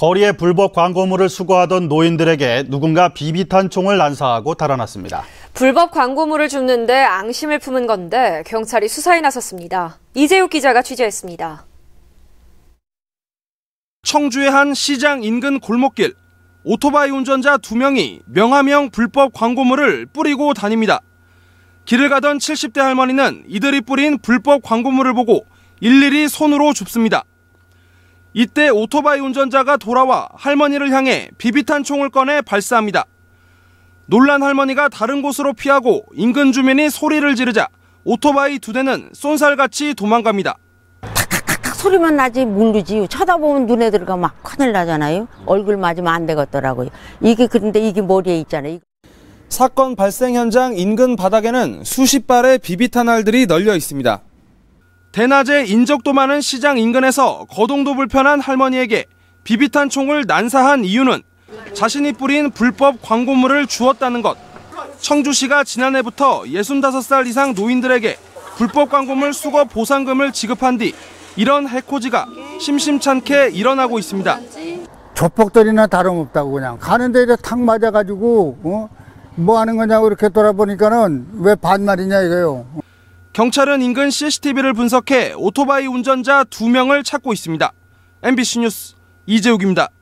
거리에 불법 광고물을 수거하던 노인들에게 누군가 비비탄 총을 난사하고 달아났습니다. 불법 광고물을 줍는데 앙심을 품은 건데 경찰이 수사에 나섰습니다. 이재욱 기자가 취재했습니다. 청주의 한 시장 인근 골목길 오토바이 운전자 2명이 명함형 불법 광고물을 뿌리고 다닙니다. 길을 가던 70대 할머니는 이들이 뿌린 불법 광고물을 보고 일일이 손으로 줍습니다. 이때 오토바이 운전자가 돌아와 할머니를 향해 비비탄 총을 꺼내 발사합니다. 놀란 할머니가 다른 곳으로 피하고 인근 주민이 소리를 지르자 오토바이 두 대는 쏜살같이 도망갑니다. 탁탁탁 소리만 나지 모르지 쳐다보면 눈에 들어가 막 큰일 나잖아요. 얼굴 맞으면 안 되겠더라고요. 이게 그런데 이게 머리에 있잖아요. 사건 발생 현장 인근 바닥에는 수십 발의 비비탄알들이 널려 있습니다. 대낮에 인적도 많은 시장 인근에서 거동도 불편한 할머니에게 비비탄 총을 난사한 이유는 자신이 뿌린 불법 광고물을 주었다는 것. 청주시가 지난해부터 65살 이상 노인들에게 불법 광고물 수거 보상금을 지급한 뒤 이런 해코지가 심심찮게 일어나고 있습니다. 조폭들이나 다름없다고 그냥 가는데 이래 탁 맞아가지고 어? 뭐 하는 거냐고 이렇게 돌아보니까는 왜 반말이냐 이거요. 경찰은 인근 CCTV를 분석해 오토바이 운전자 2명을 찾고 있습니다. MBC 뉴스 이재욱입니다.